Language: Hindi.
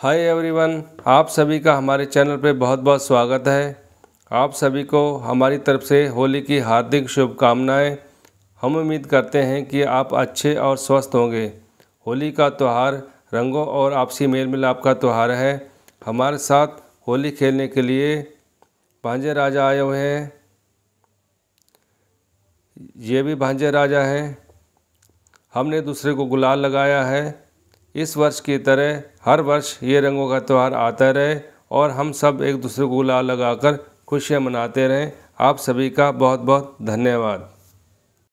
हाय एवरीवन आप सभी का हमारे चैनल पर बहुत बहुत स्वागत है आप सभी को हमारी तरफ से होली की हार्दिक शुभकामनाएं हम उम्मीद करते हैं कि आप अच्छे और स्वस्थ होंगे होली का त्यौहार रंगों और आपसी मेल मिलाप का त्यौहार है हमारे साथ होली खेलने के लिए भांजे राजा आए हुए हैं ये भी भांजे राजा हैं हमने दूसरे को गुलाल लगाया है इस वर्ष की तरह हर वर्ष ये रंगों का त्यौहार आता रहे और हम सब एक दूसरे को गुलाल लगाकर खुशियाँ मनाते रहें आप सभी का बहुत बहुत धन्यवाद